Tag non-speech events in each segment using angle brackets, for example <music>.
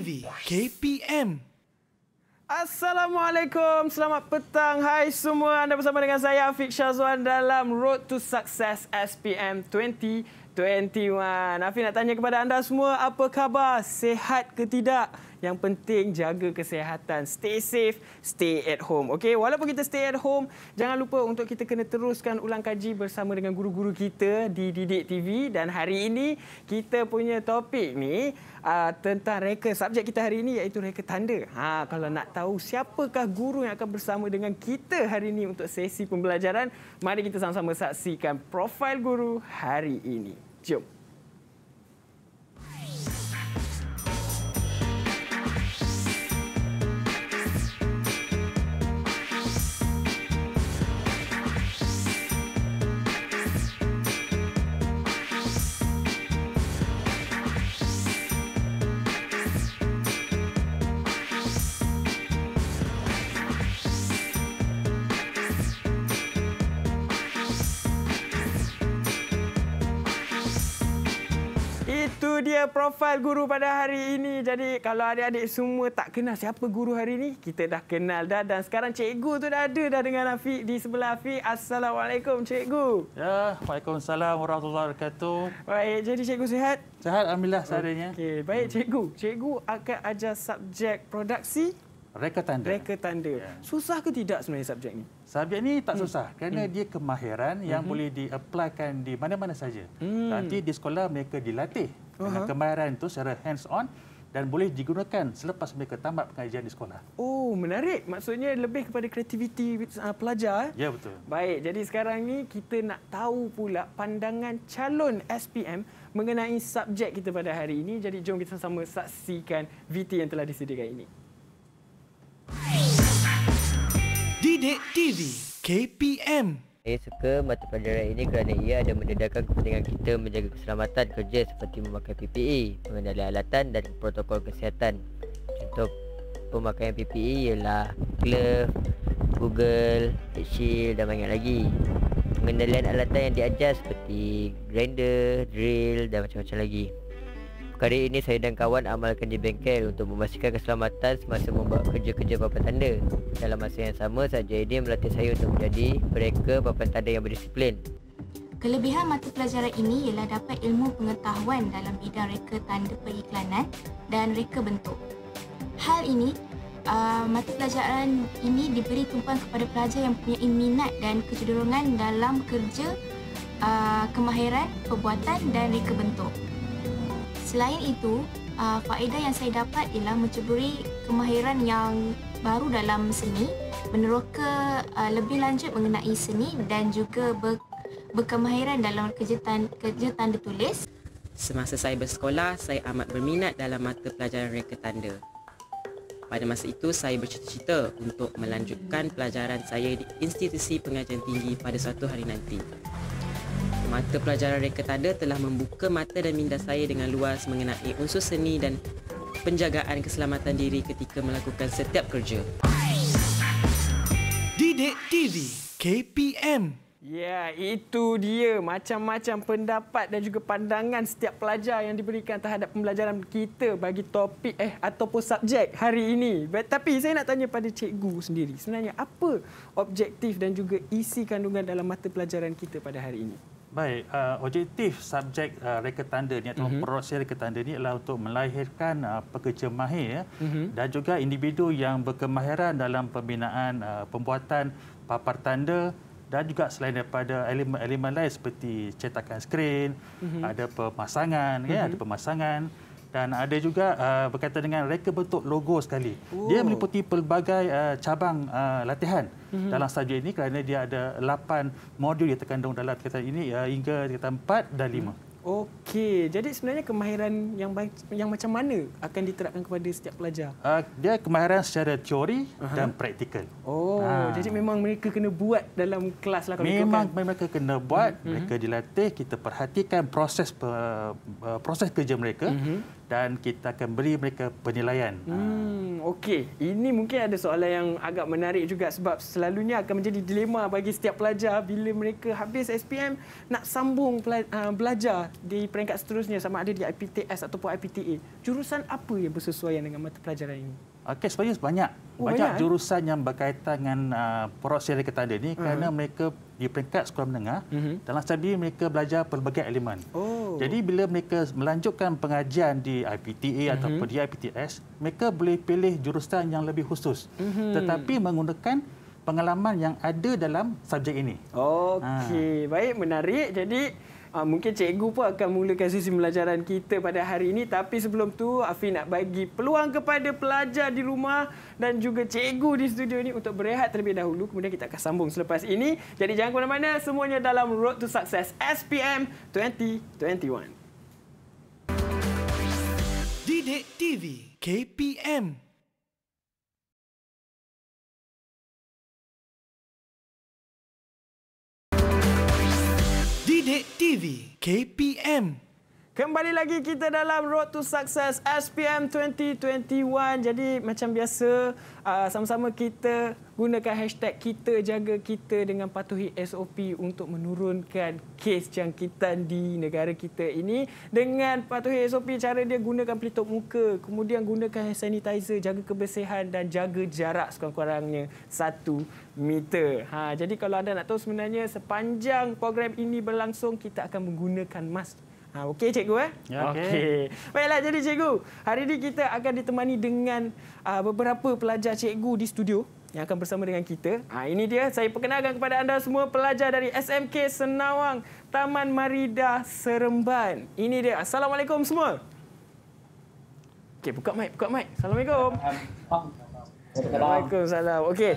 Ivy KPM. Assalamualaikum, selamat petang. Hai semua, anda bersama dengan saya Afiq Shazwan dalam Road to Success SPM 2021. Afiq nak tanya kepada anda semua, apa khabar? Sehat ke tidak? Yang penting jaga kesihatan. Stay safe, stay at home. Okey, walaupun kita stay at home, jangan lupa untuk kita kena teruskan ulang kaji bersama dengan guru-guru kita di Didik TV dan hari ini kita punya topik ni uh, tentang reka subjek kita hari ini iaitu reka tanda. Ha, kalau nak tahu siapakah guru yang akan bersama dengan kita hari ini untuk sesi pembelajaran, mari kita sama-sama saksikan profil guru hari ini. Jom. dia profil guru pada hari ini. Jadi kalau adik-adik semua tak kenal siapa guru hari ini, kita dah kenal dah dan sekarang cikgu tu dah ada dah dengan Afiq di sebelah Afiq. Assalamualaikum cikgu. Ya, Waalaikumsalam warahmatullahi wabarakatuh. Baik, jadi cikgu sihat? Sihat alhamdulillah seadanya. Okay, baik hmm. cikgu. Cikgu akan ajar subjek produksi reka tanda. Reka tanda. Ya. Susah ke tidak sebenarnya subjek ini? Subjek ni tak hmm. susah hmm. kerana hmm. dia kemahiran yang hmm. boleh diaplikan di mana-mana saja. Hmm. Nanti di sekolah mereka dilatih uh -huh. dengan kemahiran itu secara hands on dan boleh digunakan selepas mereka tamat pengajian di sekolah. Oh, menarik. Maksudnya lebih kepada kreativiti uh, pelajar. Eh? Ya, betul. Baik, jadi sekarang ni kita nak tahu pula pandangan calon SPM mengenai subjek kita pada hari ini. Jadi jom kita sama-sama saksikan VT yang telah disediakan ini. Didik TV KPM saya suka mata pelajaran ini kerana ia ada mendedahkan kepentingan kita menjaga keselamatan kerja seperti memakai PPE, mengendali alatan dan protokol kesihatan. Contoh pemakaian PPE ialah glove, google, head shield dan banyak lagi. Pengendalian alatan yang diajar seperti grinder, drill dan macam-macam lagi. Perkara ini saya dan kawan amalkan di bengkel untuk memastikan keselamatan semasa membuat kerja-kerja papan tanda. Dalam masa yang sama, saja ini melatih saya untuk menjadi mereka papan tanda yang berdisiplin. Kelebihan mata pelajaran ini ialah dapat ilmu pengetahuan dalam bidang reka tanda periklanan dan reka bentuk. Hal ini, uh, mata pelajaran ini diberi tumpuan kepada pelajar yang punya minat dan kecenderungan dalam kerja uh, kemahiran, perbuatan dan reka bentuk. Selain itu, uh, faedah yang saya dapat ialah menceburi kemahiran yang baru dalam seni, meneroka uh, lebih lanjut mengenai seni dan juga ber, berkemahiran dalam kerja, tan, kerja Semasa saya bersekolah, saya amat berminat dalam mata pelajaran reka tanda. Pada masa itu, saya bercita-cita untuk melanjutkan pelajaran saya di Institusi Pengajian Tinggi pada suatu hari nanti. Mata pelajaran reka tanda telah membuka mata dan minda saya dengan luas mengenai unsur seni dan penjagaan keselamatan diri ketika melakukan setiap kerja. Didik TV KPM Ya, yeah, itu dia macam-macam pendapat dan juga pandangan setiap pelajar yang diberikan terhadap pembelajaran kita bagi topik eh ataupun subjek hari ini. But, tapi saya nak tanya pada cikgu sendiri. Sebenarnya apa objektif dan juga isi kandungan dalam mata pelajaran kita pada hari ini? Baik, uh, objektif subjek uh, reka tanda ni atau mm-hmm. proses reka tanda ni adalah untuk melahirkan uh, pekerja mahir ya, mm dan juga individu yang berkemahiran dalam pembinaan uh, pembuatan papar tanda dan juga selain daripada elemen-elemen lain seperti cetakan skrin, mm-hmm. ada pemasangan, mm-hmm. ya, ada mhm. pemasangan dan ada juga uh, berkaitan dengan reka bentuk logo sekali. Ooh. Dia meliputi pelbagai uh, cabang uh, latihan hmm dalam stadium ini kerana dia ada 8 modul yang terkandung dalam kereta ini uh, hingga kereta 4 dan 5. Mm. Mm-hmm. Okey, jadi sebenarnya kemahiran yang baik, yang macam mana akan diterapkan kepada setiap pelajar? Uh, dia kemahiran secara teori uh-huh. dan praktikal. Oh, ha. jadi memang mereka kena buat dalam kelas lah Memang ikutkan. mereka kena buat, uh-huh. mereka dilatih, kita perhatikan proses uh, proses kerja mereka. Uh-huh dan kita akan beri mereka penilaian. Hmm, Okey, ini mungkin ada soalan yang agak menarik juga sebab selalunya akan menjadi dilema bagi setiap pelajar bila mereka habis SPM nak sambung ah, belajar di peringkat seterusnya sama ada di IPTS ataupun IPTA. Jurusan apa yang bersesuaian dengan mata pelajaran ini? Okey, sebenarnya banyak. Oh, banyak, banyak eh? jurusan yang berkaitan dengan uh, proses yang kita ada ini uh-huh. Hmm. kerana mereka di peringkat sekolah menengah mm-hmm. dalam studi mereka belajar pelbagai elemen. Oh. Jadi bila mereka melanjutkan pengajian di IPTA mm-hmm. ataupun di IPTS, mereka boleh pilih jurusan yang lebih khusus mm-hmm. tetapi menggunakan pengalaman yang ada dalam subjek ini. Okey, ha. baik menarik. Jadi Uh, mungkin cikgu pun akan mulakan sesi pelajaran kita pada hari ini. Tapi sebelum tu, Afi nak bagi peluang kepada pelajar di rumah dan juga cikgu di studio ini untuk berehat terlebih dahulu. Kemudian kita akan sambung selepas ini. Jadi jangan ke mana-mana. Semuanya dalam Road to Success SPM 2021. Didik TV KPM Sidik TV KPM Kembali lagi kita dalam Road to Success SPM 2021. Jadi macam biasa, uh, sama-sama kita gunakan hashtag kita jaga kita dengan patuhi SOP untuk menurunkan kes jangkitan di negara kita ini. Dengan patuhi SOP, cara dia gunakan pelitup muka, kemudian gunakan hand sanitizer, jaga kebersihan dan jaga jarak sekurang-kurangnya satu meter. Ha, jadi kalau anda nak tahu sebenarnya sepanjang program ini berlangsung, kita akan menggunakan mask Ha, Okey cikgu eh? Ya, Okey. Okay. Baiklah jadi cikgu, hari ini kita akan ditemani dengan uh, beberapa pelajar cikgu di studio yang akan bersama dengan kita. Ha, ini dia, saya perkenalkan kepada anda semua pelajar dari SMK Senawang Taman Marida Seremban. Ini dia, Assalamualaikum semua. Okey, buka mic, buka mic. Assalamualaikum. Assalamualaikum. Okey.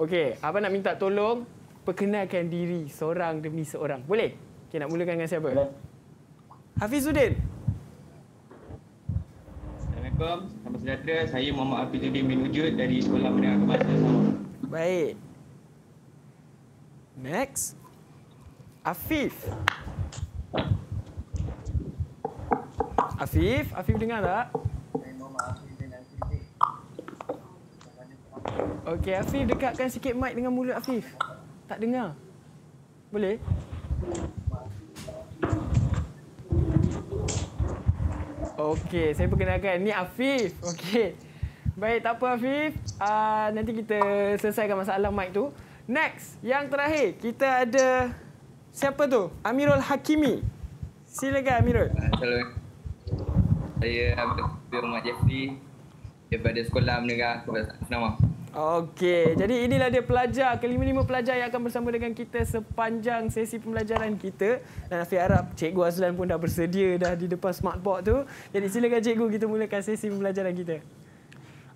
Okey, apa nak minta tolong perkenalkan diri seorang demi seorang. Boleh? Okey, nak mulakan dengan siapa? Boleh. Hafizuddin. Assalamualaikum. Selamat sejahtera. Saya Muhammad Hafizuddin bin Wujud dari Sekolah Menengah Kemas. Baik. Next. Afif. Afif, Afif dengar tak? Okey, Afif dekatkan sikit mic dengan mulut Afif. Tak dengar. Boleh? Okey, saya perkenalkan. Ni Afif. Okey. Baik, tak apa Afif. Uh, nanti kita selesaikan masalah mic tu. Next, yang terakhir. Kita ada siapa tu? Amirul Hakimi. Silakan Amirul. Ah, hello. Saya Amirul Hakimi. Daripada sekolah menengah. Selamat Okey, jadi inilah dia pelajar, kelima-lima pelajar yang akan bersama dengan kita sepanjang sesi pembelajaran kita. Dan saya harap Cikgu Azlan pun dah bersedia dah di depan smart smartboard tu. Jadi silakan Cikgu kita mulakan sesi pembelajaran kita.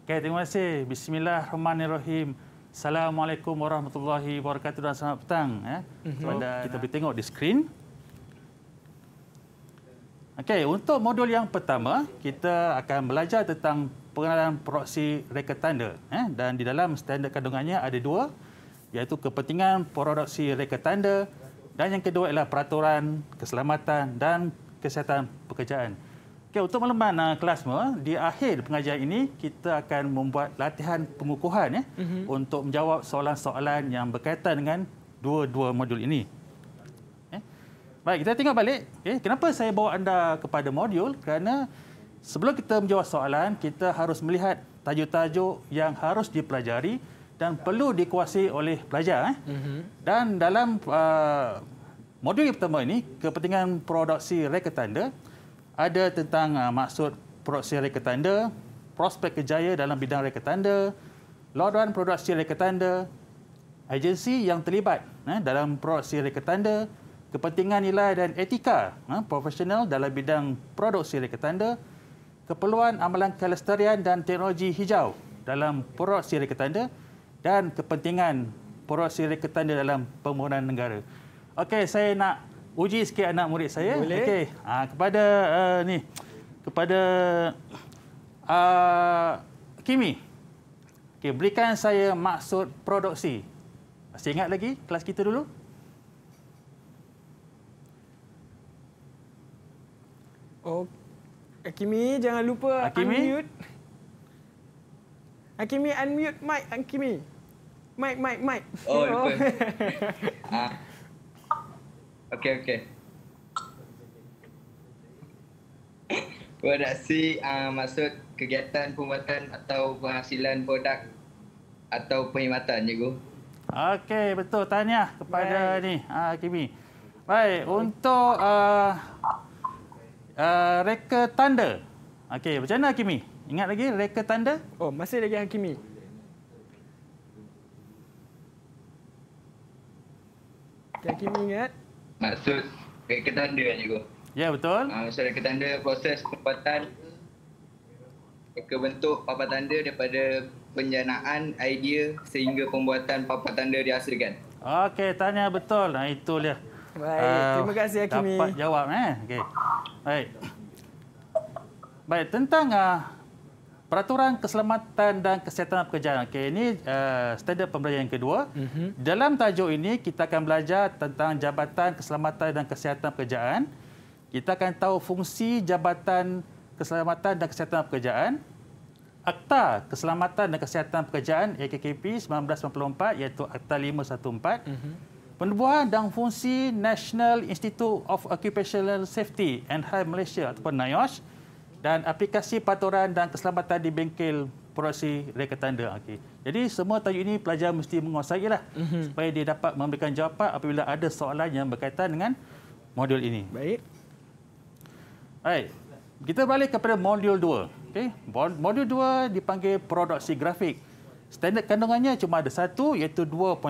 Okey, terima kasih. Bismillahirrahmanirrahim. Assalamualaikum warahmatullahi wabarakatuh dan selamat petang. Ya. Mhm. kita boleh tengok di skrin. Okey, untuk modul yang pertama, kita akan belajar tentang pengenalan Proksi record tanda eh? dan di dalam standar kandungannya ada dua iaitu kepentingan proxy record tanda dan yang kedua ialah peraturan keselamatan dan kesihatan pekerjaan. Okay, untuk melemban uh, kelas semua, di akhir pengajian ini kita akan membuat latihan pengukuhan eh, mm-hmm. untuk menjawab soalan-soalan yang berkaitan dengan dua-dua modul ini. Okay. Eh? Baik, kita tengok balik. Okay, eh? kenapa saya bawa anda kepada modul? Kerana Sebelum kita menjawab soalan, kita harus melihat tajuk-tajuk yang harus dipelajari dan perlu dikuasai oleh pelajar. Eh. Mm-hmm. Dan dalam uh, modul yang pertama ini, kepentingan produksi reka tanda, ada tentang uh, maksud produksi reka tanda, prospek kejayaan dalam bidang reka tanda, laluan produksi reka tanda, agensi yang terlibat eh, dalam produksi reka tanda, kepentingan nilai dan etika eh, profesional dalam bidang produksi reka tanda, keperluan amalan kelestarian dan teknologi hijau dalam poros siri ketanda dan kepentingan poros siri ketanda dalam pembangunan negara. Okey, saya nak uji sikit anak murid saya. Boleh. Okey. Ha, kepada uh, ni kepada uh, Kimi. Okey, berikan saya maksud produksi. Masih ingat lagi kelas kita dulu? Okey. Hakimi, jangan lupa Hakimi? unmute. Hakimi, unmute mic Hakimi. Mic, mic, mic. Oh, <laughs> itu. Ah. ah. Okay, okay. Produksi uh, ah, maksud kegiatan pembuatan atau penghasilan produk atau perkhidmatan, cikgu. Okey, betul. Tahniah kepada Baik. ni, uh, Baik, untuk uh, Eh, reka tanda. Okey, macam mana Hakimi? Ingat lagi reka tanda? Oh, masih lagi Hakimi. Hakimi ingat? Maksud reka tanda kan cikgu? Ya, betul. Uh, maksud reka tanda proses tempatan reka bentuk papan tanda daripada penjanaan idea sehingga pembuatan papan tanda dihasilkan. Okey, tanya betul. Nah, ha, itulah. Baik. Ah, terima kasih Hakimi. Dapat jawab eh. Okey. Baik. Baik, tentang uh, peraturan keselamatan dan kesihatan pekerjaan. Okey, ini uh, standard pembelajaran yang kedua. Mm-hmm. Dalam tajuk ini kita akan belajar tentang Jabatan Keselamatan dan Kesihatan Pekerjaan. Kita akan tahu fungsi Jabatan Keselamatan dan Kesihatan Pekerjaan. Akta Keselamatan dan Kesihatan Pekerjaan AKKP 1994 iaitu Akta 514. Mm-hmm. Penubuhan dan fungsi National Institute of Occupational Safety and Health Malaysia ataupun NIOSH dan aplikasi peraturan dan keselamatan di bengkel proyeksi reka tanda. Okay. Jadi semua tajuk ini pelajar mesti menguasai lah mm-hmm. supaya dia dapat memberikan jawapan apabila ada soalan yang berkaitan dengan modul ini. Baik. Baik. Kita balik kepada modul 2. Okay. Modul 2 dipanggil produksi grafik. Standard kandungannya cuma ada satu iaitu 2.1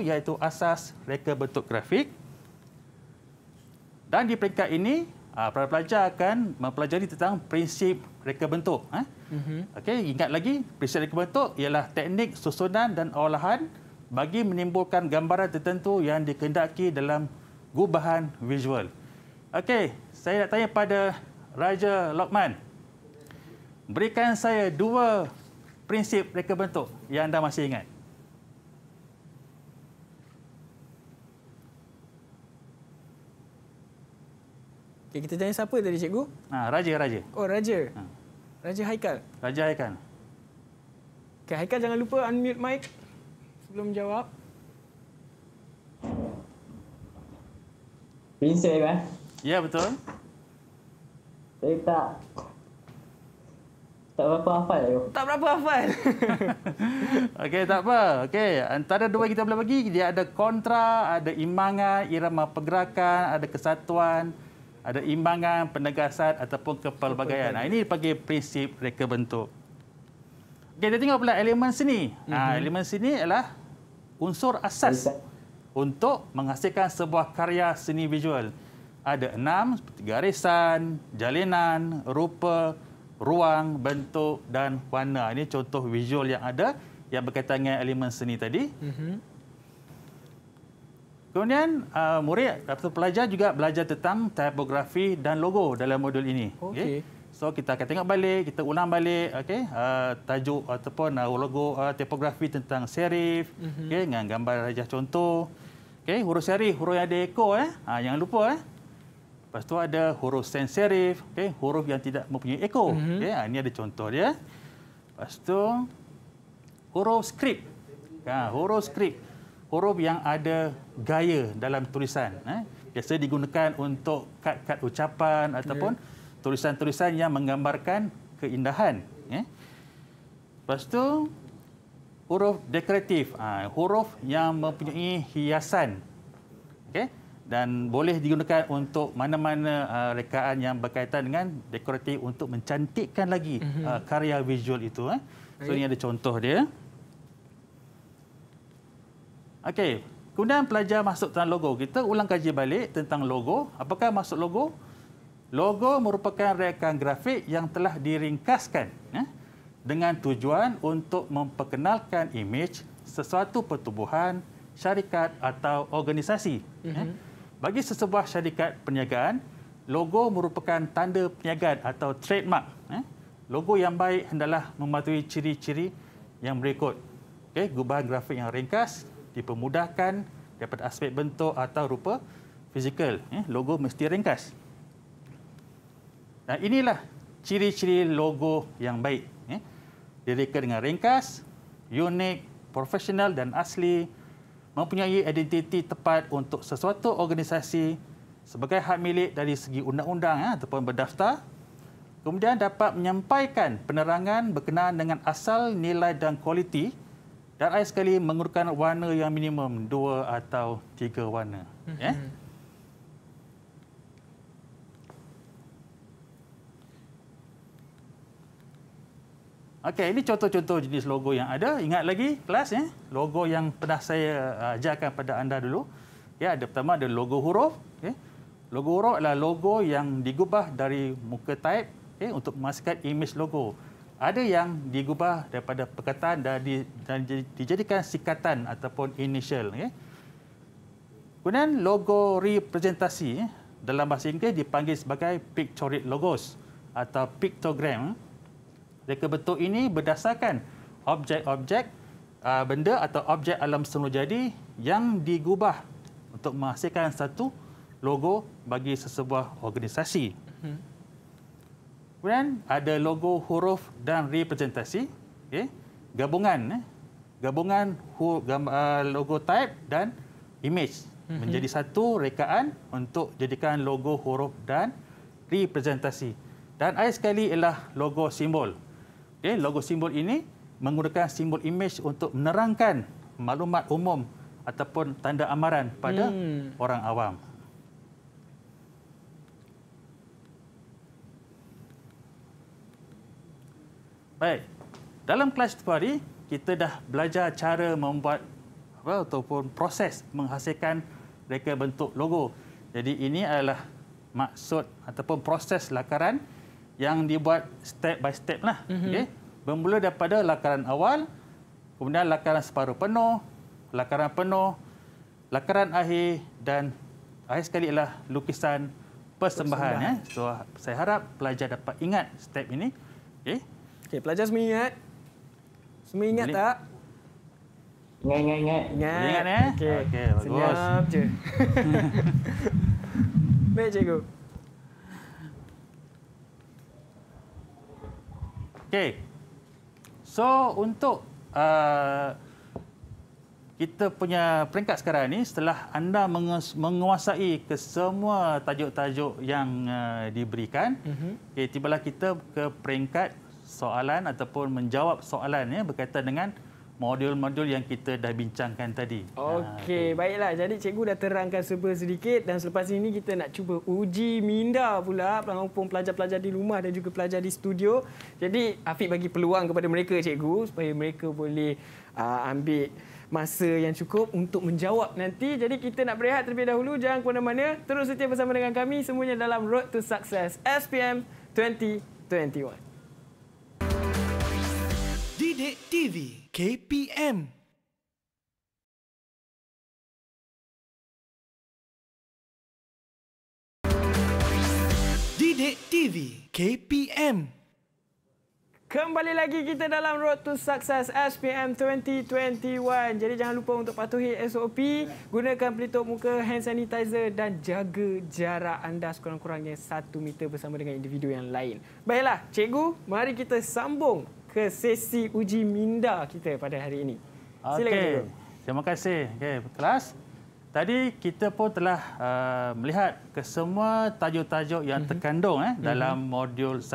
iaitu asas reka bentuk grafik. Dan di peringkat ini, ah, para pelajar akan mempelajari tentang prinsip reka bentuk. Ah. Mhm. Okay, ingat lagi, prinsip reka bentuk ialah teknik susunan dan olahan bagi menimbulkan gambaran tertentu yang dikendaki dalam gubahan visual. Okey, saya nak tanya pada Raja Lokman. Berikan saya dua prinsip reka bentuk yang anda masih ingat? Okay, kita tanya siapa tadi cikgu? Ha, raja, raja. Oh, raja. Ha. Raja Haikal. Raja Haikal. Okay, Haikal jangan lupa unmute mic sebelum jawab. Prinsip eh? Ya, betul. Saya tak tak berapa hafal tu. Lah, tak berapa hafal. <laughs> Okey, tak apa. Okey, antara dua yang kita boleh bagi, dia ada kontra, ada imbangan, irama pergerakan, ada kesatuan, ada imbangan, penegasan ataupun kepelbagaian. Nah, ini bagi prinsip reka bentuk. Okey, kita tengok pula elemen sini. Nah, mm-hmm. elemen sini ialah unsur asas untuk menghasilkan sebuah karya seni visual. Ada enam, seperti garisan, jalinan, rupa, ruang, bentuk dan warna. Ini contoh visual yang ada yang berkaitan dengan elemen seni tadi. Mm-hmm. Kemudian uh, murid atau pelajar juga belajar tentang tipografi dan logo dalam modul ini. Okay. okay. So kita akan tengok balik, kita ulang balik okay, uh, tajuk ataupun uh, logo uh, tipografi tentang serif mm-hmm. okay, dengan gambar rajah contoh. Okay, huruf serif, huruf yang ada ekor. Eh. Uh, jangan lupa. Eh. Lepas tu ada huruf sans serif, okay? huruf yang tidak mempunyai ekor. Mm-hmm. Okay? ini ha, ada contoh dia. Lepas tu huruf skrip. Ha, huruf skrip. Huruf yang ada gaya dalam tulisan. Eh? Biasa digunakan untuk kad-kad ucapan ya. ataupun yeah. tulisan-tulisan yang menggambarkan keindahan. Eh? Lepas tu huruf dekoratif. Ha, huruf yang mempunyai hiasan. Okay? dan boleh digunakan untuk mana-mana uh, rekaan yang berkaitan dengan dekoratif untuk mencantikkan lagi mhm. uh, karya visual itu eh. So ini ada contoh dia. Okey, kemudian pelajar masuk tentang logo. Kita ulang kaji balik tentang logo. Apakah maksud logo? Logo merupakan rekaan grafik yang telah diringkaskan eh, dengan tujuan untuk memperkenalkan image sesuatu pertubuhan, syarikat atau organisasi. Uh-huh. Eh. Bagi sesebuah syarikat perniagaan, logo merupakan tanda perniagaan atau trademark. Eh? Logo yang baik hendaklah mematuhi ciri-ciri yang berikut. Okay, gubahan grafik yang ringkas, dipermudahkan daripada aspek bentuk atau rupa fizikal. Eh? Logo mesti ringkas. Nah, inilah ciri-ciri logo yang baik. Eh? Direka dengan ringkas, unik, profesional dan asli mempunyai identiti tepat untuk sesuatu organisasi sebagai hak milik dari segi undang-undang ya, ataupun berdaftar. Kemudian dapat menyampaikan penerangan berkenaan dengan asal, nilai dan kualiti dan akhir sekali menggunakan warna yang minimum dua atau tiga warna. Ya. Mm-hmm. Ya. Okey, ini contoh-contoh jenis logo yang ada. Ingat lagi kelas ya, logo yang pernah saya uh, ajarkan pada anda dulu. Ya, ada pertama ada logo huruf, okay. Logo huruf adalah logo yang digubah dari muka type okay, untuk memasukkan image logo. Ada yang digubah daripada perkataan dan dijadikan sikatan ataupun initial, okay. Kemudian logo representasi eh? dalam bahasa Inggeris dipanggil sebagai pictorial logos atau pictogram. Reka bentuk ini berdasarkan objek-objek uh, benda atau objek alam semula jadi yang digubah untuk menghasilkan satu logo bagi sesebuah organisasi. Mhm. Kemudian ada logo huruf dan representasi, okay. gabungan, eh. gabungan hu, gambar, uh, logo type dan image hmm. menjadi satu rekaan untuk jadikan logo huruf dan representasi. Dan akhir sekali ialah logo simbol. Okay, logo simbol ini menggunakan simbol image untuk menerangkan maklumat umum ataupun tanda amaran pada hmm. orang awam. Baik, dalam kelas tu hari, kita dah belajar cara membuat apa, ataupun proses menghasilkan reka bentuk logo. Jadi ini adalah maksud ataupun proses lakaran yang dibuat step by step lah. Mm-hmm. Okay. Bermula daripada lakaran awal, kemudian lakaran separuh penuh, lakaran penuh, lakaran akhir dan akhir sekali ialah lukisan persembahan. persembahan. Ya. So, saya harap pelajar dapat ingat step ini. Okay. Okay, pelajar semua ingat? Semua ingat Boleh. tak? Ingat, ingat, ingat. Ingat, ingat eh? Okay. bagus. Senyap je. <laughs> Baik, cikgu. Okey. So untuk uh, kita punya peringkat sekarang ini setelah anda menguasai kesemua tajuk-tajuk yang uh, diberikan, mm-hmm. okey tibalah kita ke peringkat soalan ataupun menjawab soalan ya berkaitan dengan modul-modul yang kita dah bincangkan tadi. Ah, Okey, ha, baiklah. Jadi cikgu dah terangkan super sedikit dan selepas ini kita nak cuba uji minda pula pengumpul pelajar-pelajar di rumah dan juga pelajar di studio. Jadi Afiq bagi peluang kepada mereka cikgu supaya mereka boleh uh, ambil masa yang cukup untuk menjawab nanti. Jadi kita nak berehat terlebih dahulu. Jangan ke mana-mana. Terus setia bersama dengan kami semuanya dalam Road to Success SPM 2021. Didik TV KPM Didik TV KPM Kembali lagi kita dalam Road to Success SPM 2021. Jadi jangan lupa untuk patuhi SOP, gunakan pelitup muka, hand sanitizer dan jaga jarak anda sekurang-kurangnya satu meter bersama dengan individu yang lain. Baiklah, cikgu, mari kita sambung ke sesi uji minda kita pada hari ini. Silakan okay. Terima kasih okay, kelas. Tadi kita pun telah uh, melihat kesemua tajuk-tajuk yang mm-hmm. terkandung eh, mhm. dalam mm-hmm. modul 1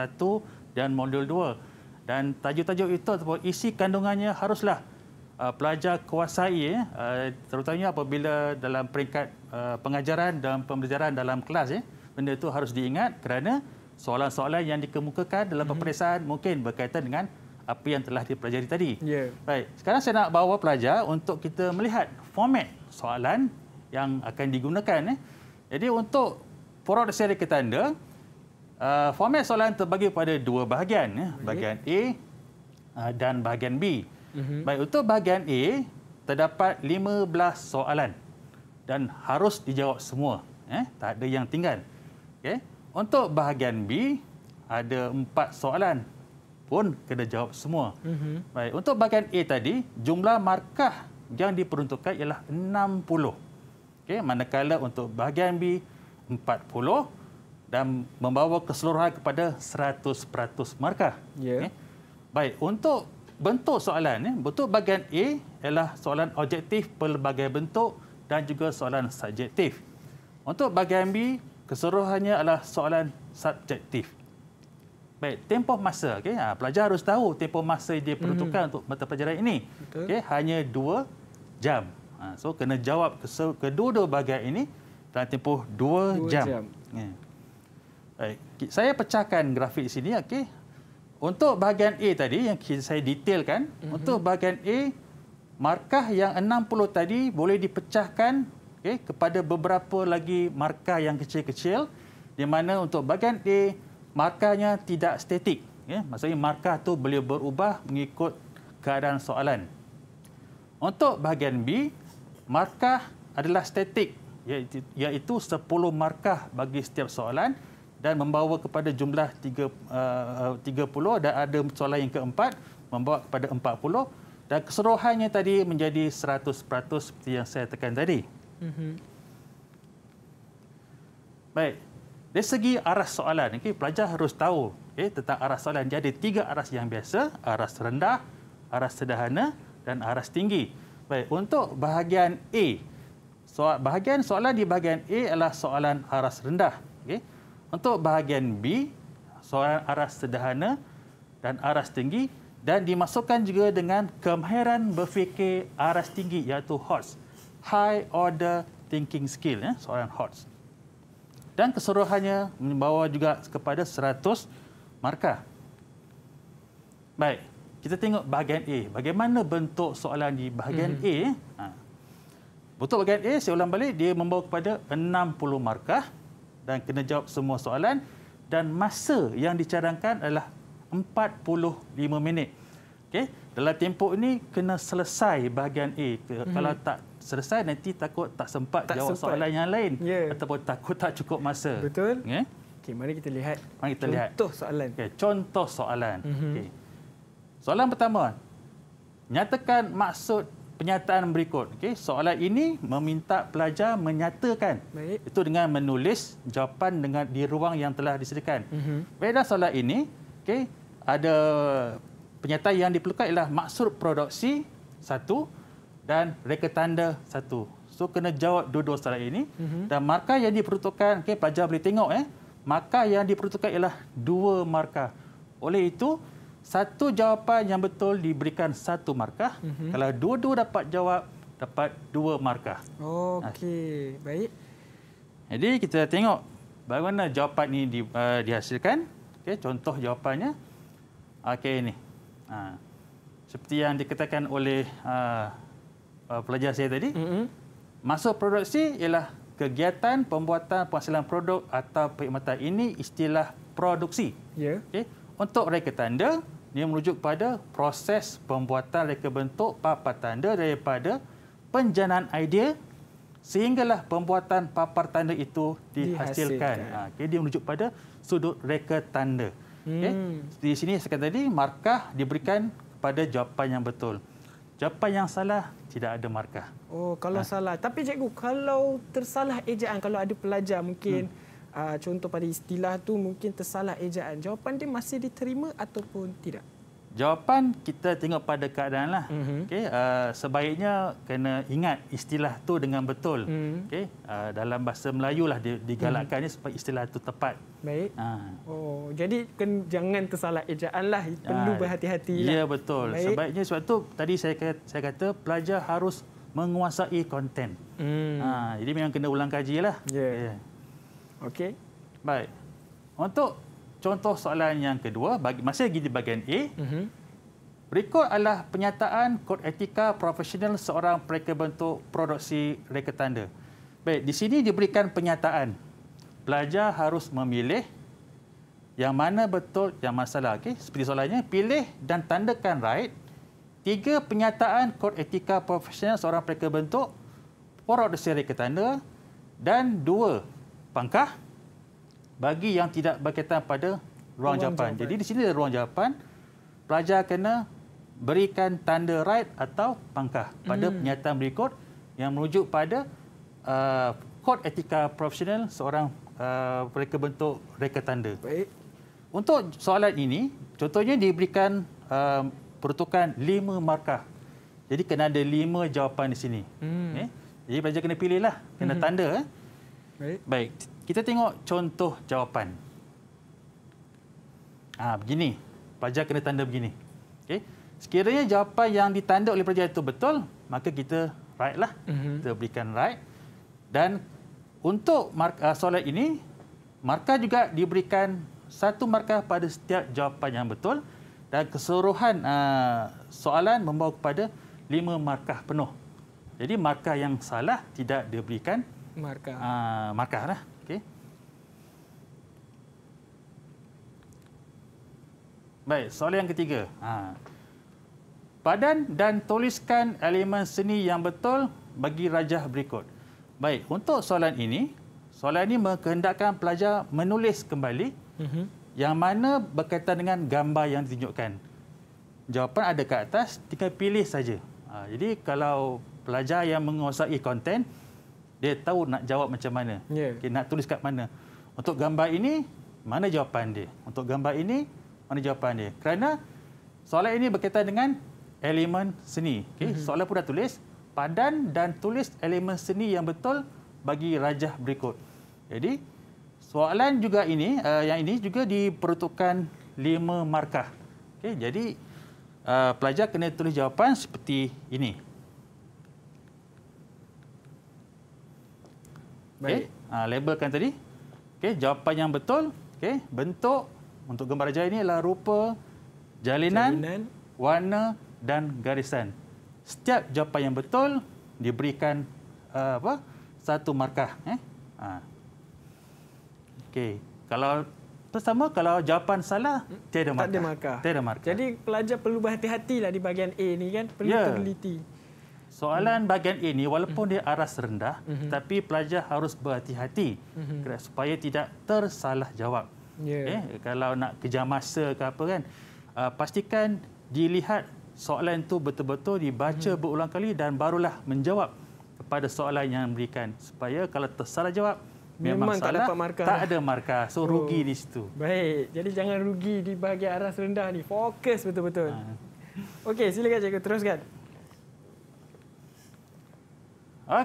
dan modul 2. Dan tajuk-tajuk itu ataupun isi kandungannya haruslah uh, pelajar kuasai eh, uh, terutamanya apabila dalam peringkat uh, pengajaran dan pembelajaran dalam kelas. Eh, benda itu harus diingat kerana soalan-soalan yang dikemukakan dalam mm-hmm. peperiksaan mungkin berkaitan dengan apa yang telah dipelajari tadi. Yeah. Baik, sekarang saya nak bawa pelajar untuk kita melihat format soalan yang akan digunakan. Eh. Jadi untuk porot seri ketanda, uh, format soalan terbagi pada dua bahagian. Eh. Bahagian A uh, dan bahagian B. Mm-hmm. Baik, untuk bahagian A, terdapat 15 soalan dan harus dijawab semua. Eh. Tak ada yang tinggal. Okay. Untuk bahagian B, ada empat soalan pun kena jawab semua. Mm-hmm. Baik, untuk bahagian A tadi, jumlah markah yang diperuntukkan ialah 60. Okey, manakala untuk bahagian B 40 dan membawa keseluruhan kepada 100% markah. Ya. Yeah. Okay. Baik, untuk bentuk soalan ni, bentuk bahagian A ialah soalan objektif pelbagai bentuk dan juga soalan subjektif. Untuk bahagian B, keseluruhannya adalah soalan subjektif. Baik, tempoh masa. Okay? Ha, pelajar harus tahu tempoh masa yang dia hmm. peruntukan mm -hmm. untuk mata pelajaran ini. Okay? Hanya dua jam. Ha, so, kena jawab kedua-dua bahagian ini dalam tempoh dua, dua jam. jam. Yeah. Baik, saya pecahkan grafik di sini. Okay? Untuk bahagian A tadi yang saya detailkan, mm -hmm. untuk bahagian A, markah yang 60 tadi boleh dipecahkan okay, kepada beberapa lagi markah yang kecil-kecil di mana untuk bahagian A, markahnya tidak statik. Ya, maksudnya markah tu boleh berubah mengikut keadaan soalan. Untuk bahagian B, markah adalah statik iaitu 10 markah bagi setiap soalan dan membawa kepada jumlah 30 eh, eh, dan ada soalan yang keempat membawa kepada 40 dan keseluruhannya tadi menjadi 100% seperti yang saya tekan tadi. Mm-hmm. Baik, dari segi aras soalan, okay, pelajar harus tahu okay, tentang aras soalan. Jadi tiga aras yang biasa, aras rendah, aras sederhana dan aras tinggi. Baik, untuk bahagian A, soal, bahagian soalan di bahagian A adalah soalan aras rendah. Okay. Untuk bahagian B, soalan aras sederhana dan aras tinggi dan dimasukkan juga dengan kemahiran berfikir aras tinggi iaitu HOTS. High Order Thinking Skill, eh, soalan HOTS dan keseluruhannya membawa juga kepada 100 markah. Baik, kita tengok bahagian A. Bagaimana bentuk soalan di bahagian mm -hmm. A? Ha. Bentuk bahagian A, saya ulang balik, dia membawa kepada 60 markah dan kena jawab semua soalan dan masa yang dicadangkan adalah 45 minit. Okey dalam tempoh ini kena selesai bahagian A. hmm Kalau tak selesai nanti takut tak sempat tak jawab sempat. soalan yang lain yeah. ataupun takut tak cukup masa. Betul. Okay. Ya? Okay, mari kita lihat. Mari kita lihat. Contoh soalan. Okay, contoh soalan. Mm-hmm. Okay. Soalan pertama. Nyatakan maksud penyataan berikut. Okay, soalan ini meminta pelajar menyatakan. Baik. Itu dengan menulis jawapan dengan di ruang yang telah disediakan. Mm-hmm. Baiklah soalan ini. Okay, ada penyataan yang diperlukan ialah maksud produksi satu dan reka tanda satu. So kena jawab dua-dua secara ini mm-hmm. dan markah yang diperuntukkan okey pelajar boleh tengok eh markah yang diperuntukkan ialah dua markah. Oleh itu satu jawapan yang betul diberikan satu markah. Mm-hmm. Kalau dua-dua dapat jawab dapat dua markah. Okey, nah. baik. Jadi kita tengok bagaimana jawapan ini di, uh, dihasilkan. Okey, contoh jawapannya. Okey ini. Ha. Seperti yang dikatakan oleh uh, uh, pelajar saya tadi, mm-hmm. masuk produksi ialah kegiatan pembuatan penghasilan produk atau perkhidmatan ini istilah produksi. Yeah. Okay. Untuk reka tanda, dia merujuk pada proses pembuatan reka bentuk papar tanda daripada penjanaan idea sehinggalah pembuatan papar tanda itu dihasilkan. dihasilkan. Ha, okay. Dia merujuk pada sudut reka tanda. Okay? Hmm. Eh, di sini sekali tadi markah diberikan kepada jawapan yang betul. Jawapan yang salah tidak ada markah. Oh, kalau ha. salah. Tapi cikgu, kalau tersalah ejaan, kalau ada pelajar mungkin hmm. Ah, contoh pada istilah tu mungkin tersalah ejaan, jawapan dia masih diterima ataupun tidak? Jawapan kita tengok pada keadaan lah. Mm-hmm. Okay, uh, sebaiknya kena ingat istilah tu dengan betul. Mm. Okay, uh, dalam bahasa Melayu lah digalakkan mm. supaya istilah tu tepat. Baik. Ha. Oh, jadi kan jangan tersalah ejaan lah. Perlu ha. Ya, berhati-hati. Lah. Ya betul. Baik. Sebaiknya sebab tu tadi saya kata, saya kata pelajar harus menguasai konten. Mm. Ha. Jadi memang kena ulang kaji lah. Ya. Yeah. Yeah. Okay. Baik. Untuk Contoh soalan yang kedua, bagi, masih lagi di bahagian A. Mm-hmm. Berikut adalah penyataan kod etika profesional seorang pereka bentuk produksi reka tanda. Baik, di sini diberikan penyataan. Pelajar harus memilih yang mana betul yang masalah. Okay? Seperti soalannya, pilih dan tandakan right. Tiga penyataan kod etika profesional seorang pereka bentuk produksi reka tanda. Dan dua, pangkah bagi yang tidak berkaitan pada ruang, ruang jawapan. jawapan. Jadi di sini ada ruang jawapan, pelajar kena berikan tanda right atau pangkah pada hmm. penyataan berikut yang merujuk pada uh, kod etika profesional seorang uh, mereka bentuk reka tanda. Baik. Untuk soalan ini, contohnya diberikan uh, peruntukan lima markah. Jadi kena ada lima jawapan di sini. Hmm. Okay. Eh? Jadi pelajar kena pilihlah kena hmm. tanda. Eh. Baik. Baik. Kita tengok contoh jawapan. ha, begini. Pelajar kena tanda begini. Okey. Sekiranya jawapan yang ditanda oleh pelajar itu betul, maka kita write lah. Mm-hmm. Kita berikan write. Dan untuk mark, ah, soalan ini, markah juga diberikan satu markah pada setiap jawapan yang betul dan keseluruhan ah, soalan membawa kepada lima markah penuh. Jadi markah yang salah tidak diberikan markah. Uh, markah lah. Baik, soalan yang ketiga. Ha. Padan dan tuliskan elemen seni yang betul bagi rajah berikut. Baik, untuk soalan ini, soalan ini menghendakkan pelajar menulis kembali uh-huh. yang mana berkaitan dengan gambar yang ditunjukkan. Jawapan ada ke atas, tinggal pilih saja. Ha, jadi kalau pelajar yang menguasai konten, dia tahu nak jawab macam mana. Yeah. Okay, nak tulis kat mana. Untuk gambar ini, mana jawapan dia? Untuk gambar ini, mana jawapan dia? Kerana soalan ini berkaitan dengan elemen seni. Okey, mhm. soalan pun dah tulis, padan dan tulis elemen seni yang betul bagi rajah berikut. Jadi, soalan juga ini uh, yang ini juga diperuntukkan 5 markah. Okey, jadi uh, pelajar kena tulis jawapan seperti ini. Baik. Okay. Uh, labelkan tadi. Okey, jawapan yang betul, okey, bentuk untuk gambar jaya ini adalah rupa, jalinan, jalinan, warna dan garisan. Setiap jawapan yang betul diberikan uh, apa? satu markah. Eh? Ha. Okey, kalau sama kalau jawapan salah hmm, tiada markah. Tiada markah. Tiada markah. Jadi pelajar perlu berhati-hatilah di bahagian A ni kan, perlu ya. teliti. Soalan hmm. bahagian ini walaupun mm. dia aras rendah hmm tapi pelajar harus berhati-hati hmm supaya tidak tersalah jawab yeah. eh, kalau nak kejar masa ke apa kan uh, pastikan dilihat soalan tu betul-betul dibaca hmm. berulang kali dan barulah menjawab kepada soalan yang diberikan supaya kalau tersalah jawab memang, memang salah, tak dapat tak ada markah so oh. rugi di situ baik jadi jangan rugi di bahagian aras rendah ni fokus betul-betul ha. okey silakan cikgu teruskan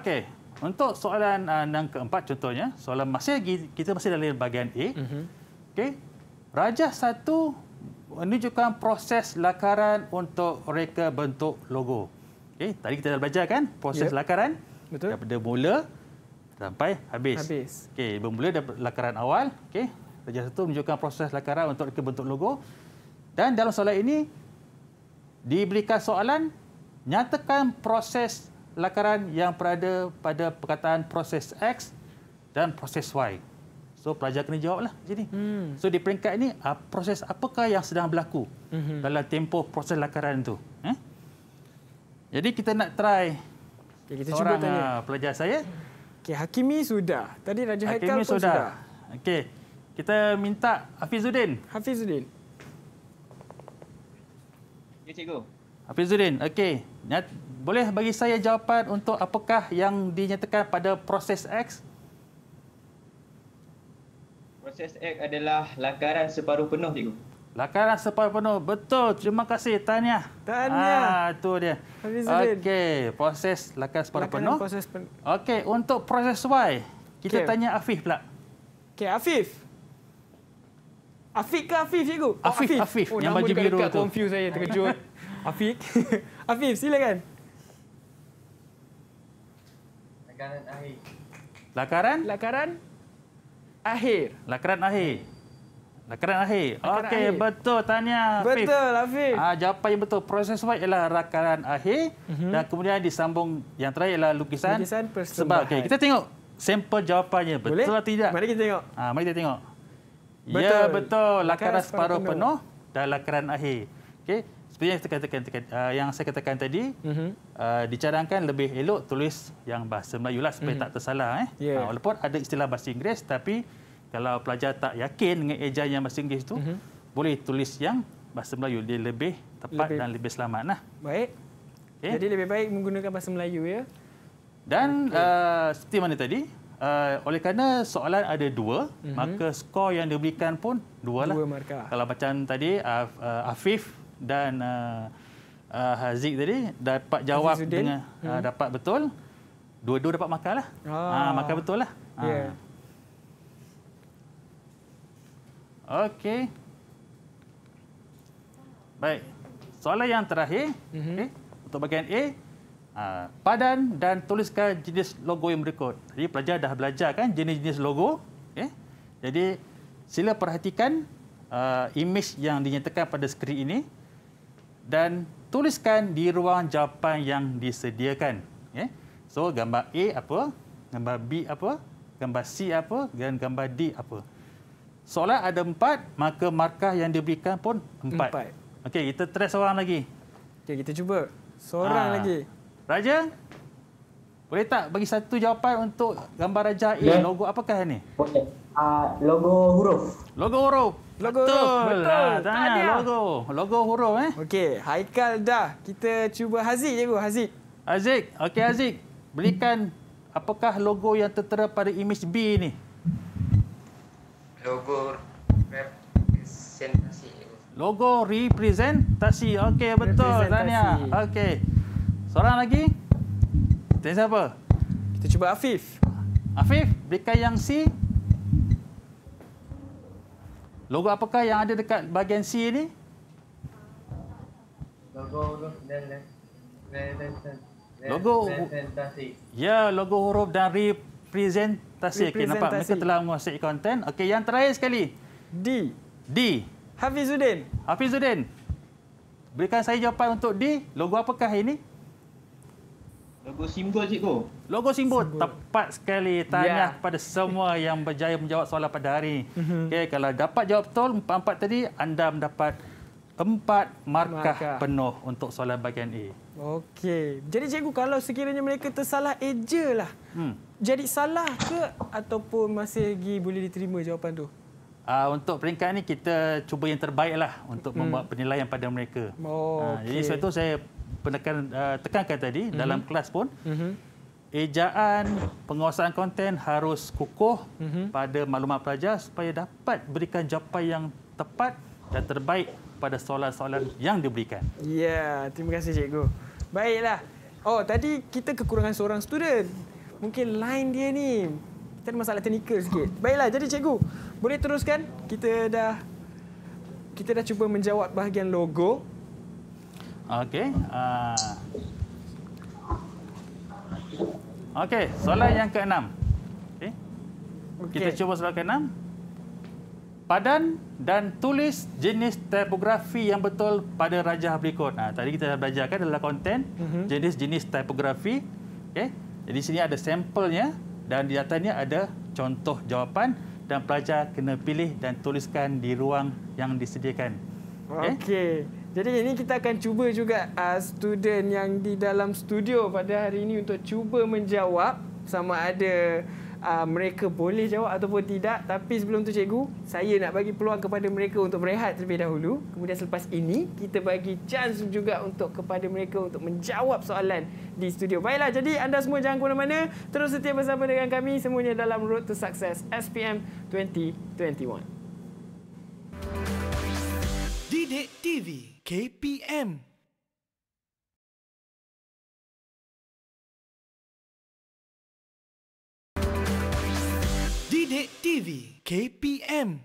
okey untuk soalan uh, yang keempat contohnya soalan masih kita masih dalam bahagian A uh-huh. Okey. Rajah satu menunjukkan proses lakaran untuk reka bentuk logo. Okey, tadi kita dah belajar kan proses yep. lakaran? Betul. Daripada mula sampai habis. Habis. Okey, bermula daripada lakaran awal, okey. Rajah satu menunjukkan proses lakaran untuk reka bentuk logo. Dan dalam soalan ini diberikan soalan nyatakan proses lakaran yang berada pada perkataan proses X dan proses Y. So pelajar kena jawablah macam ni. Hmm. So di peringkat ini ah, proses apakah yang sedang berlaku hmm. dalam tempo proses lakaran itu? Eh? Jadi kita nak try okay, kita seorang cuba tanya. Ah, pelajar saya. Okay, Hakimi sudah. Tadi Raja Haikal pun sudah. sudah. Okay. Kita minta Hafizuddin. Hafizuddin. Ya, cikgu. Hafizuddin, okey. Boleh bagi saya jawapan untuk apakah yang dinyatakan pada proses X? Proses X adalah lakaran separuh penuh, cikgu. Lakaran separuh penuh. Betul. Terima kasih. Tanya. Tanya. Ah, tu dia. Okey, proses lakaran separuh lakaran penuh. proses penuh. Okey, untuk proses Y, kita okay. tanya Afif pula. Okey, Afif. Afif ke Afif, cikgu? Oh, Afif, Afif. Afif. Oh, yang baju biru tu. Confuse saya, terkejut. <laughs> Afif. <laughs> Afif, silakan. Lakaran akhir. Lakaran? Lakaran akhir. Lakaran akhir. Lakaran akhir. Okey, betul. Tanya. Betul, Afif. Ah, jawapan yang betul. Proses semua ialah lakaran akhir. Uh mhm. -huh. Dan kemudian disambung yang terakhir ialah lukisan. Lukisan persembahan. Okey, kita tengok sampel jawapannya. Betul Boleh? atau tidak? Mari kita tengok. Ah, mari kita tengok. Betul. Ya, betul. Lakaran separuh penuh dan lakaran akhir. Okey seperti yang saya katakan, uh, yang saya katakan tadi, mm-hmm. uh, dicadangkan lebih elok tulis yang bahasa Melayu lah supaya mm-hmm. tak tersalah. Eh. Yeah. Uh, walaupun ada istilah bahasa Inggeris, tapi kalau pelajar tak yakin dengan ejaan yang bahasa Inggeris itu, mm-hmm. boleh tulis yang bahasa Melayu. Dia lebih tepat lebih. dan lebih selamat. Lah. Baik. Okay. Ya. Jadi lebih baik menggunakan bahasa Melayu. ya. Dan okay. uh, seperti mana tadi, uh, oleh kerana soalan ada dua, mm-hmm. maka skor yang diberikan pun dua. Lah. markah. Kalau macam tadi, uh, uh, Afif, dan uh, uh, Haziq tadi dapat jawab dengan uh, hmm. uh, dapat betul. Dua-dua dapat makan lah. Ah. Uh, ah, makan betul lah. Ah. Yeah. Uh. Okey. Baik. Soalan yang terakhir. Mm-hmm. Okay. Eh, untuk bagian A. Uh, padan dan tuliskan jenis logo yang berikut. Jadi pelajar dah belajar kan jenis-jenis logo. Okay. Eh, jadi sila perhatikan uh, imej yang dinyatakan pada skrin ini dan tuliskan di ruang jawapan yang disediakan. Okay. Ya. So gambar A apa, gambar B apa, gambar C apa dan gambar D apa. Soalan ada empat, maka markah yang diberikan pun empat. empat. Okey, kita try seorang lagi. Okey, kita cuba. Seorang ha. lagi. Raja? Boleh tak bagi satu jawapan untuk gambar Raja A? Ya. Logo apakah ini? Boleh. Ah, logo huruf. Logo huruf. Logo betul. huruf. Betul. Ha, tanya Tadiah. logo. Logo huruf eh. Okey, Haikal dah. Kita cuba Haziq je, Haziq. Haziq. Okey, Haziq. Belikan apakah logo yang tertera pada image B ini? Logo representasi. Logo representasi. Okey, betul. Tanya. Okey. Seorang lagi? Tanya siapa? Kita cuba Afif. Afif, Berikan yang C. Logo apakah yang ada dekat bahagian C ni? Logo huruf dan representasi. Logo representasi. Ya, logo huruf dan representasi. Okey, nampak mereka telah menguasai konten. Okey, yang terakhir sekali. D. D. Hafizuddin. Hafizuddin. Berikan saya jawapan untuk D. Logo apakah ini? Logo simbol cikgu. Logo simbol, simbol. tepat sekali. tanya yeah. kepada semua <laughs> yang berjaya menjawab soalan pada hari. Mhm. Okay, kalau dapat jawab betul empat-empat tadi, anda mendapat empat markah, markah penuh untuk soalan bagian A. Okey. Jadi cikgu, kalau sekiranya mereka tersalah eja lah. Hmm. Jadi salah ke ataupun masih lagi boleh diterima jawapan tu? Uh, untuk peringkat ni kita cuba yang terbaiklah untuk hmm. membuat penilaian pada mereka. Oh, uh, okay. Jadi sebab itu saya penekan uh, tekankan tadi mm-hmm. dalam kelas pun mm-hmm. ejaan penguasaan konten harus kukuh mm-hmm. pada maklumat pelajar supaya dapat berikan jawapan yang tepat dan terbaik pada soalan-soalan yang diberikan. Ya, yeah, terima kasih cikgu. Baiklah. Oh, tadi kita kekurangan seorang student. Mungkin line dia ni kita ada masalah teknikal sikit. Baiklah, jadi cikgu, boleh teruskan? Kita dah kita dah cuba menjawab bahagian logo. Okey. Uh. Okey, soalan yang keenam. Eh? Okey. Okay. Kita cuba soalan keenam. Padan dan tulis jenis tipografi yang betul pada rajah berikut. Nah, tadi kita dah kan dalam konten mhm. jenis-jenis tipografi. Okey. Jadi sini ada sampelnya dan di atasnya ada contoh jawapan dan pelajar kena pilih dan tuliskan di ruang yang disediakan. Okey. Okay. Jadi ini kita akan cuba juga uh, student yang di dalam studio pada hari ini untuk cuba menjawab sama ada uh, mereka boleh jawab ataupun tidak. Tapi sebelum tu cikgu, saya nak bagi peluang kepada mereka untuk berehat terlebih dahulu. Kemudian selepas ini, kita bagi chance juga untuk kepada mereka untuk menjawab soalan di studio. Baiklah, jadi anda semua jangan ke mana-mana. Terus setia bersama dengan kami semuanya dalam Road to Success SPM 2021. Didik TV. KPM. Didik TV KPM.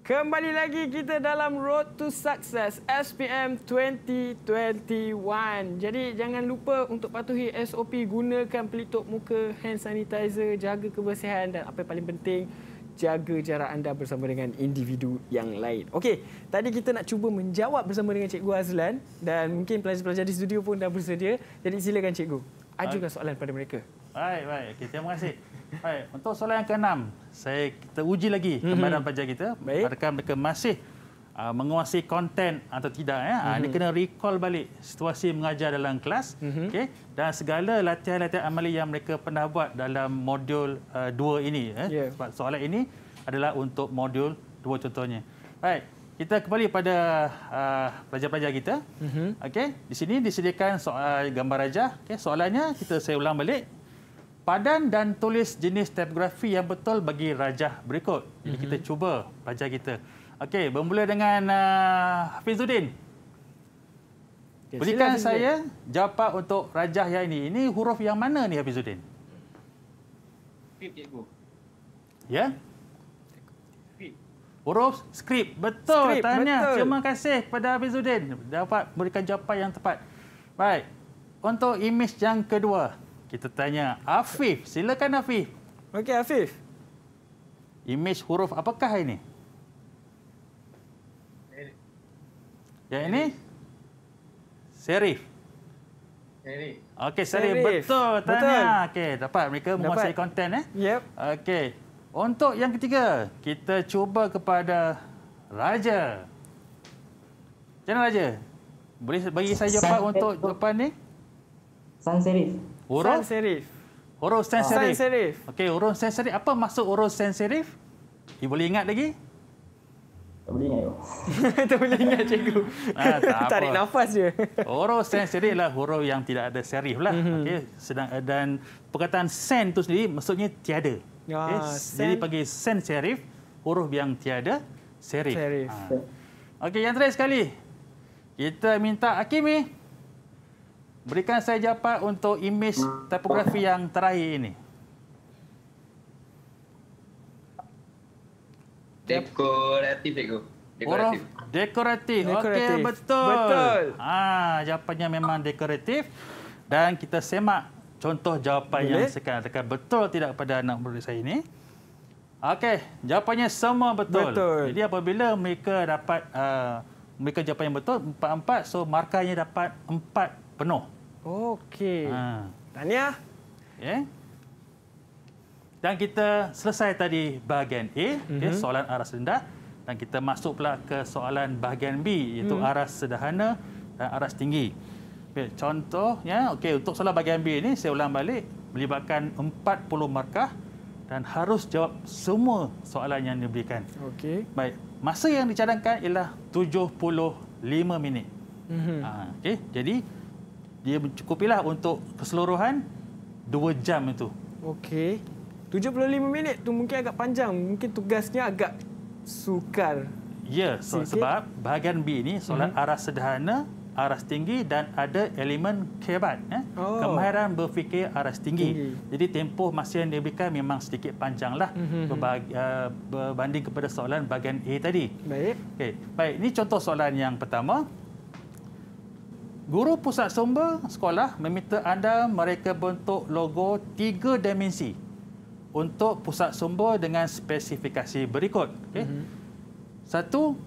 Kembali lagi kita dalam Road to Success SPM 2021. Jadi jangan lupa untuk patuhi SOP, gunakan pelitup muka, hand sanitizer, jaga kebersihan dan apa yang paling penting, jaga jarak anda bersama dengan individu yang lain. Okey, tadi kita nak cuba menjawab bersama dengan Cikgu Azlan dan mungkin pelajar-pelajar di studio pun dah bersedia. Jadi silakan Cikgu, ajukan soalan pada mereka. Baik, baik. Okay, terima kasih. Baik, untuk soalan yang keenam, saya kita uji lagi kemahiran mhm. pelajar kita. Baik. Adakah mereka masih uh, menguasai konten atau tidak ya. Mm-hmm. Uh, kena recall balik situasi mengajar dalam kelas, mm-hmm. okey. Dan segala latihan-latihan amali yang mereka pernah buat dalam modul 2 uh, ini eh? ya. Yeah. Sebab soalan ini adalah untuk modul 2 contohnya. Baik. Kita kembali pada uh, pelajar-pelajar kita. Mm-hmm. Okey, di sini disediakan soal uh, gambar rajah, Okey, soalannya kita saya ulang balik. Padan dan tulis jenis tipografi yang betul bagi rajah berikut. Jadi mm-hmm. kita mhm. cuba pelajar kita. Okey, bermula dengan uh, Hafizuddin. Okay, Berikan saya Hafizuddin. jawapan untuk rajah yang ini. Ini huruf yang mana ni Hafizuddin? Script, cikgu. Ya? Yeah? Huruf skrip. Betul. Skrip, tanya. Betul. Terima kasih kepada Hafizuddin. Dapat memberikan jawapan yang tepat. Baik. Untuk imej yang kedua, kita tanya Afif. Silakan Afif. Okey, Afif. Imej huruf apakah ini? Yang ini? Serif. Serif. Okey, serif. serif. Betul. Tanya. Betul. Okey, dapat mereka menguasai konten. Eh? Yep. Okey. Untuk yang ketiga, kita cuba kepada Raja. Macam mana Raja? Boleh bagi saya jawapan San untuk serif. jawapan ni? San Serif. Huruf? San Serif. Huruf ah. San Serif. Okey, huruf San Serif. Apa maksud huruf San Serif? Dia boleh ingat lagi? Tak boleh ingat <laughs> Tak boleh ingat cikgu. Ah, tak <laughs> Tarik apa. nafas je. Huruf sen sendiri adalah huruf yang tidak ada serif lah. Mm-hmm. Okay. Sedang, eh, dan perkataan sen itu sendiri maksudnya tiada. Ah, ya, okay. sen. Jadi panggil sen serif, huruf yang tiada serif. serif. Ah. Okey, yang terakhir sekali. Kita minta Hakimi berikan saya jawapan untuk imej tipografi yang terakhir ini. Dekoratif, itu Dekoratif. dekoratif. dekoratif. Okey, betul. Betul. Ah, jawapannya memang dekoratif. Dan kita semak contoh jawapan Boleh? yang sekarang. Dekat betul tidak pada anak murid saya ini? Okey, jawapannya semua betul. betul. Jadi apabila mereka dapat uh, mereka jawapan yang betul, empat-empat, so markahnya dapat empat penuh. Okey. Ah. Tahniah. Okey. Ya. Dan kita selesai tadi bahagian A, mm-hmm. soalan aras rendah. Dan kita masuk pula ke soalan bahagian B, iaitu mm. aras sederhana dan aras tinggi. Okay, contohnya, okay, untuk soalan bahagian B ini, saya ulang balik, melibatkan 40 markah dan harus jawab semua soalan yang diberikan. Okay. Baik, masa yang dicadangkan ialah 75 minit. Mm-hmm. Ha, okay, jadi, dia mencukupilah untuk keseluruhan 2 jam itu. Okey. 75 minit tu mungkin agak panjang. Mungkin tugasnya agak sukar. Ya, so, sebab bahagian B ini solat mm -hmm. arah sederhana, arah tinggi dan ada elemen kebat. Eh? Ya. Oh. Kemahiran berfikir arah tinggi. tinggi. Jadi tempoh masa yang diberikan memang sedikit panjanglah mm -hmm. Eh, berbanding kepada soalan bahagian A tadi. Baik. Okay. Baik, ini contoh soalan yang pertama. Guru pusat sumber sekolah meminta anda mereka bentuk logo tiga dimensi untuk pusat sumber dengan spesifikasi berikut. Okay. Mhm. Satu,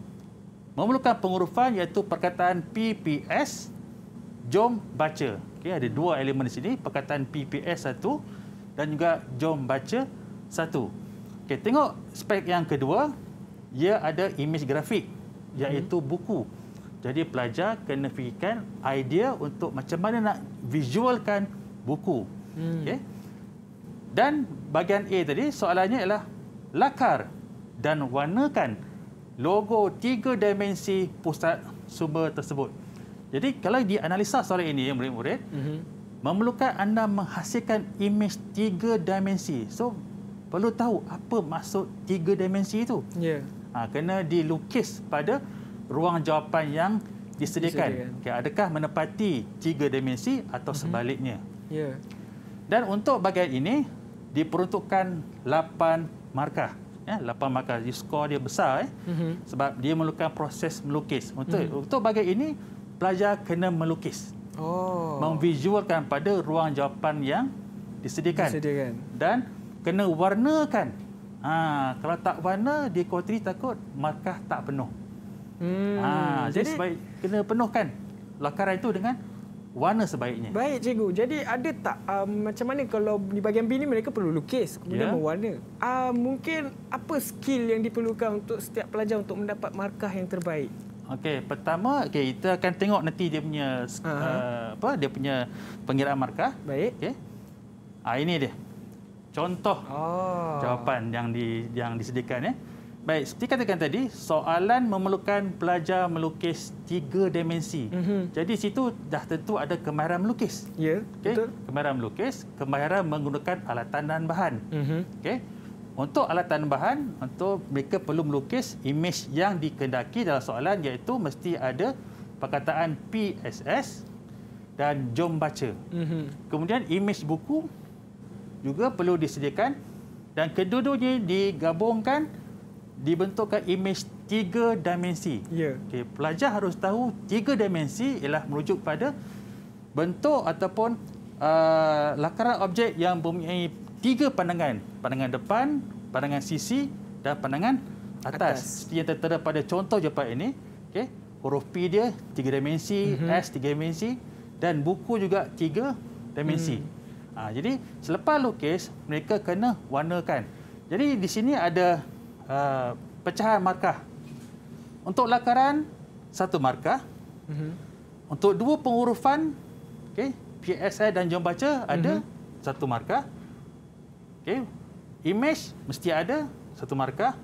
memerlukan pengurufan iaitu perkataan PPS, jom baca. Okay, ada dua elemen di sini, perkataan PPS satu dan juga jom baca satu. Okay, tengok spek yang kedua, ia ada imej grafik iaitu mm-hmm. buku. Jadi pelajar kena fikirkan idea untuk macam mana nak visualkan buku. Mm. Okay. Dan bahagian A tadi soalannya ialah lakar dan warnakan logo tiga dimensi pusat sumber tersebut. Jadi kalau dianalisa soalan ini murid-murid, mm-hmm. memerlukan anda menghasilkan imej tiga dimensi. So perlu tahu apa maksud tiga dimensi itu. Yeah. Ha, kena dilukis pada ruang jawapan yang disediakan. disediakan. adakah menepati tiga dimensi atau mm-hmm. sebaliknya. Yeah. Dan untuk bahagian ini, diperuntukkan 8 markah. Ya, 8 markah. Skor dia besar eh? mm-hmm. sebab dia memerlukan proses melukis. Mhm. Untuk, mm-hmm. untuk bagian ini, pelajar kena melukis. Oh. Memvisualkan pada ruang jawapan yang disediakan. disediakan. Dan kena warnakan. Ha, kalau tak warna, dia kuatri takut markah tak penuh. Hmm. Ha, jadi, jadi sebaik kena penuhkan lakaran itu dengan warna sebaiknya. Baik cikgu. Jadi ada tak um, macam mana kalau di bahagian B ni mereka perlu lukis kemudian yeah. Ya. mewarna. Uh, ah, mungkin apa skill yang diperlukan untuk setiap pelajar untuk mendapat markah yang terbaik? Okey, pertama okay, kita akan tengok nanti dia punya uh, apa dia punya pengiraan markah. Baik. Okey. Ah ini dia. Contoh oh. jawapan yang di yang disediakan Eh. Baik, seperti katakan tadi, soalan memerlukan pelajar melukis tiga dimensi. Mm -hmm. Jadi, situ dah tentu ada kemahiran melukis. Ya, yeah, okay. betul. Kemahiran melukis, kemahiran menggunakan alatan dan bahan. Mm -hmm. okay. Untuk alatan dan bahan, untuk mereka perlu melukis imej yang dikendaki dalam soalan iaitu mesti ada perkataan PSS dan jom baca. Mm -hmm. Kemudian, imej buku juga perlu disediakan dan kedua-duanya digabungkan dibentukkan imej tiga dimensi. Ya. Okay, pelajar harus tahu tiga dimensi ialah merujuk pada bentuk ataupun uh, lakaran objek yang mempunyai tiga pandangan. Pandangan depan, pandangan sisi dan pandangan atas. atas. Yang tertera pada contoh je ini. Okay, huruf P dia tiga dimensi, mm-hmm. S tiga dimensi dan buku juga tiga dimensi. Mm. Ha, jadi selepas lukis, mereka kena warnakan. Jadi di sini ada uh, pecahan markah. Untuk lakaran, satu markah. Mm-hmm. Untuk dua pengurufan, okay, PSI dan jom baca ada mm-hmm. satu markah. Okay. Image mesti ada satu markah.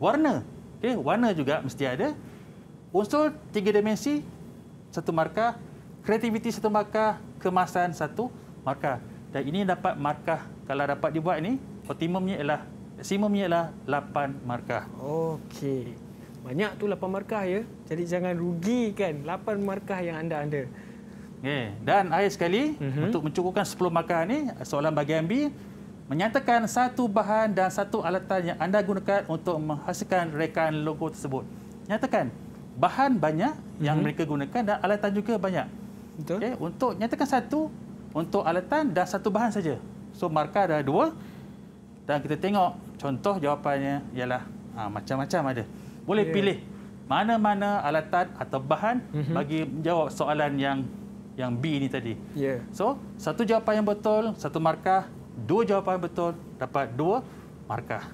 Warna, okay, warna juga mesti ada. Unsur tiga dimensi, satu markah. Kreativiti satu markah. Kemasan satu markah. Dan ini dapat markah. Kalau dapat dibuat ini, optimumnya ialah maksimum ialah 8 markah. Okey. Banyak tu 8 markah ya. Jadi jangan rugi kan. 8 markah yang anda anda. Okay. Dan akhir sekali, uh-huh. untuk mencukupkan 10 markah ini, soalan bagian B, menyatakan satu bahan dan satu alatan yang anda gunakan untuk menghasilkan rekaan logo tersebut. Nyatakan, bahan banyak yang uh-huh. mereka gunakan dan alatan juga banyak. Betul. Okay. Untuk nyatakan satu, untuk alatan dan satu bahan saja. So markah ada dua. Dan kita tengok Contoh jawapannya ialah ah, macam-macam ada. Boleh yeah. pilih mana-mana alatan atau bahan mm-hmm. bagi menjawab soalan yang yang B ini tadi. Yeah. So, satu jawapan yang betul, satu markah. Dua jawapan yang betul, dapat dua markah.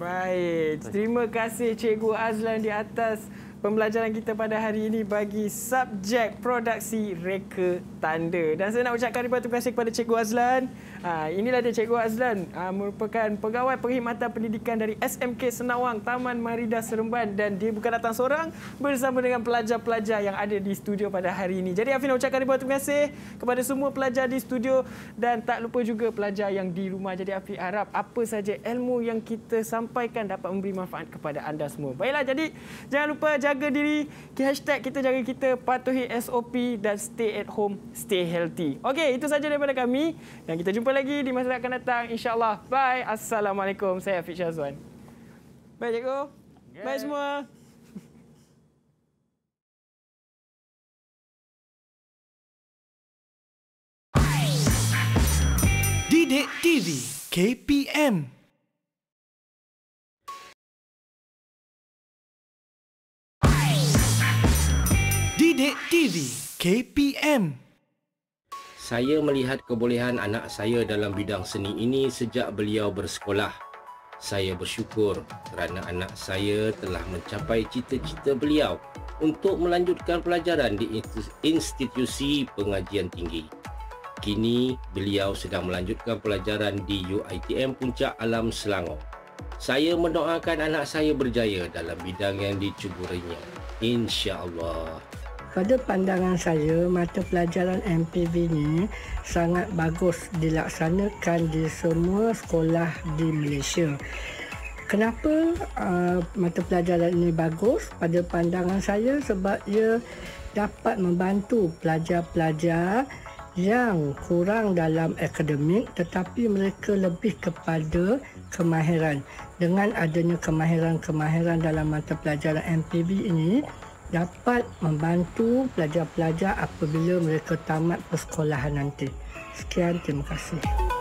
Baik. Terima kasih Cikgu Azlan di atas pembelajaran kita pada hari ini bagi subjek produksi reka tanda. Dan saya nak ucapkan ribuan terima kasih kepada Cikgu Azlan. Ha, inilah dia Cikgu Azlan, ha, merupakan pegawai perkhidmatan pendidikan dari SMK Senawang, Taman Marida Seremban. Dan dia bukan datang seorang bersama dengan pelajar-pelajar yang ada di studio pada hari ini. Jadi Afi nak ucapkan ribuan terima kasih kepada semua pelajar di studio dan tak lupa juga pelajar yang di rumah. Jadi Afi harap apa saja ilmu yang kita sampaikan dapat memberi manfaat kepada anda semua. Baiklah, jadi jangan lupa jangan jaga diri, hashtag kita jaga kita, patuhi SOP dan stay at home, stay healthy. Okey, itu saja daripada kami dan kita jumpa lagi di masa akan datang insyaAllah. Bye. Assalamualaikum. Saya Afiq Syazwan. Bye, cikgu. Okay. Bye semua. Didik TV KPM Dedek TV KPM Saya melihat kebolehan anak saya dalam bidang seni ini sejak beliau bersekolah. Saya bersyukur kerana anak saya telah mencapai cita-cita beliau untuk melanjutkan pelajaran di institusi pengajian tinggi. Kini beliau sedang melanjutkan pelajaran di UiTM Puncak Alam Selangor. Saya mendoakan anak saya berjaya dalam bidang yang dicuburinya. Insya-Allah. Pada pandangan saya, mata pelajaran MPV ini sangat bagus dilaksanakan di semua sekolah di Malaysia. Kenapa uh, mata pelajaran ini bagus? Pada pandangan saya sebab ia dapat membantu pelajar-pelajar yang kurang dalam akademik tetapi mereka lebih kepada kemahiran. Dengan adanya kemahiran-kemahiran dalam mata pelajaran MPV ini, dapat membantu pelajar-pelajar apabila mereka tamat persekolahan nanti. Sekian, terima kasih. Terima kasih.